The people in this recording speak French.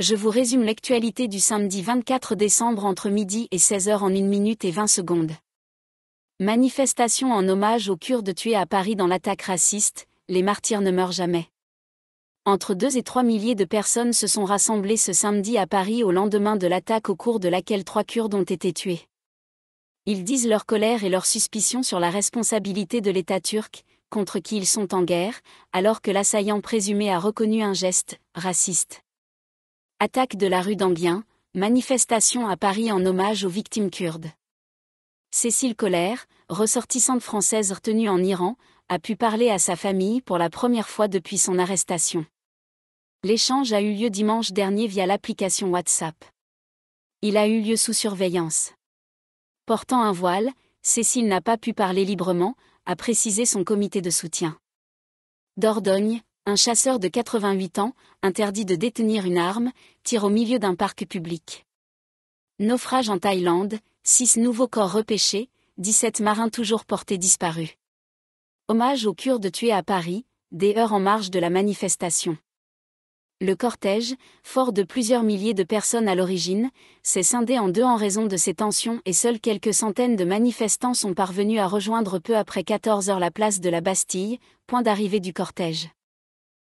je vous résume l'actualité du samedi 24 décembre entre midi et 16h en 1 minute et 20 secondes. Manifestation en hommage aux Kurdes tués à Paris dans l'attaque raciste, les martyrs ne meurent jamais. Entre 2 et 3 milliers de personnes se sont rassemblées ce samedi à Paris au lendemain de l'attaque au cours de laquelle trois Kurdes ont été tués. Ils disent leur colère et leur suspicion sur la responsabilité de l'État turc, contre qui ils sont en guerre, alors que l'assaillant présumé a reconnu un geste raciste. Attaque de la rue d'Ambien, manifestation à Paris en hommage aux victimes kurdes. Cécile Collère, ressortissante française retenue en Iran, a pu parler à sa famille pour la première fois depuis son arrestation. L'échange a eu lieu dimanche dernier via l'application WhatsApp. Il a eu lieu sous surveillance. Portant un voile, Cécile n'a pas pu parler librement, a précisé son comité de soutien. Dordogne, un chasseur de 88 ans, interdit de détenir une arme, tire au milieu d'un parc public. Naufrage en Thaïlande, 6 nouveaux corps repêchés, 17 marins toujours portés disparus. Hommage aux Kurdes tués à Paris, des heures en marge de la manifestation. Le cortège, fort de plusieurs milliers de personnes à l'origine, s'est scindé en deux en raison de ces tensions et seules quelques centaines de manifestants sont parvenus à rejoindre peu après 14 heures la place de la Bastille, point d'arrivée du cortège.